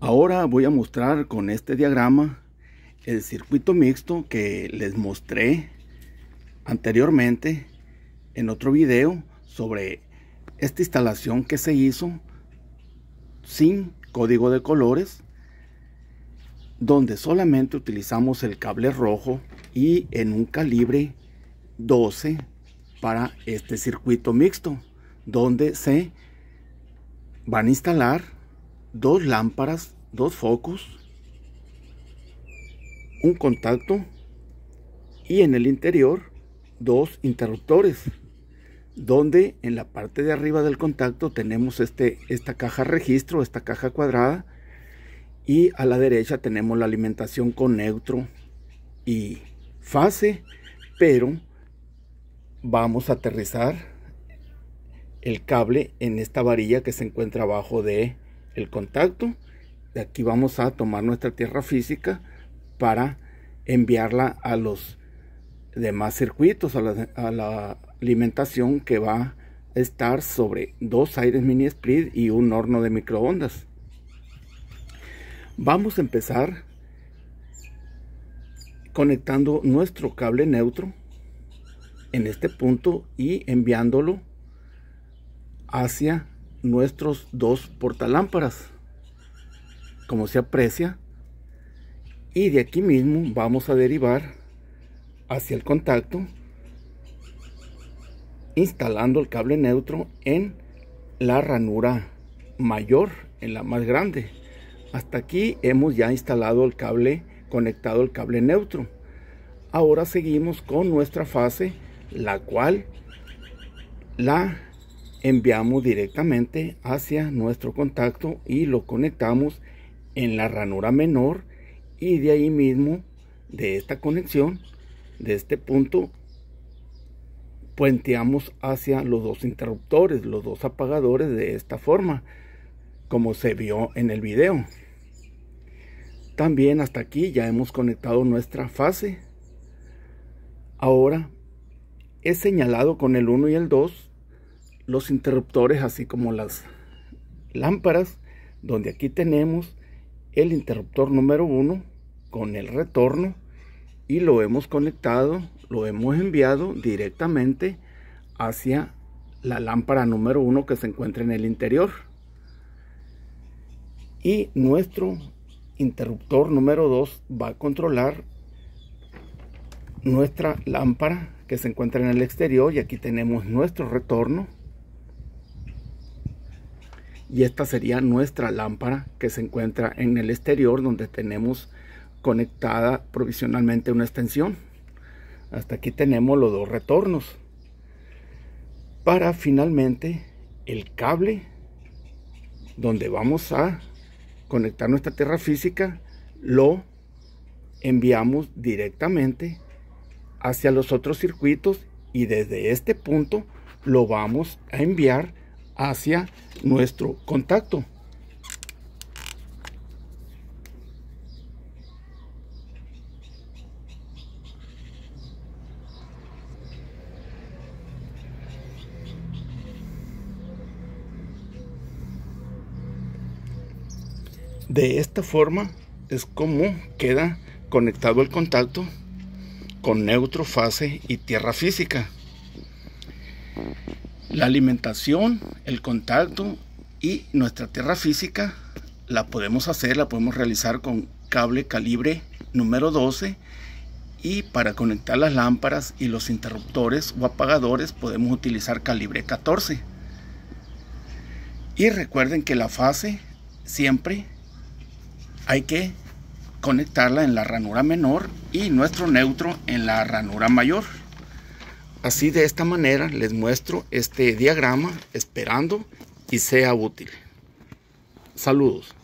Ahora voy a mostrar con este diagrama el circuito mixto que les mostré anteriormente en otro video sobre esta instalación que se hizo sin código de colores donde solamente utilizamos el cable rojo y en un calibre 12 para este circuito mixto donde se van a instalar dos lámparas, dos focos, un contacto y en el interior dos interruptores donde en la parte de arriba del contacto tenemos este, esta caja registro, esta caja cuadrada y a la derecha tenemos la alimentación con neutro y fase pero vamos a aterrizar el cable en esta varilla que se encuentra abajo de el contacto. De aquí vamos a tomar nuestra tierra física para enviarla a los demás circuitos, a la, a la alimentación que va a estar sobre dos aires mini split y un horno de microondas. Vamos a empezar conectando nuestro cable neutro en este punto y enviándolo hacia nuestros dos portalámparas, como se aprecia. Y de aquí mismo vamos a derivar hacia el contacto, instalando el cable neutro en la ranura mayor, en la más grande. Hasta aquí hemos ya instalado el cable, conectado el cable neutro. Ahora seguimos con nuestra fase, la cual la enviamos directamente hacia nuestro contacto y lo conectamos en la ranura menor y de ahí mismo de esta conexión de este punto puenteamos hacia los dos interruptores los dos apagadores de esta forma como se vio en el video también hasta aquí ya hemos conectado nuestra fase ahora he señalado con el 1 y el 2 los interruptores así como las lámparas donde aquí tenemos el interruptor número 1 con el retorno y lo hemos conectado, lo hemos enviado directamente hacia la lámpara número 1 que se encuentra en el interior. Y nuestro interruptor número 2 va a controlar nuestra lámpara que se encuentra en el exterior y aquí tenemos nuestro retorno y esta sería nuestra lámpara que se encuentra en el exterior donde tenemos conectada provisionalmente una extensión. Hasta aquí tenemos los dos retornos. Para finalmente el cable donde vamos a conectar nuestra tierra física lo enviamos directamente hacia los otros circuitos y desde este punto lo vamos a enviar hacia nuestro contacto. De esta forma es como queda conectado el contacto con neutro, fase y tierra física. La alimentación, el contacto y nuestra tierra física la podemos hacer, la podemos realizar con cable calibre número 12 y para conectar las lámparas y los interruptores o apagadores podemos utilizar calibre 14. Y recuerden que la fase siempre hay que conectarla en la ranura menor y nuestro neutro en la ranura mayor. Así de esta manera les muestro este diagrama esperando y sea útil. Saludos.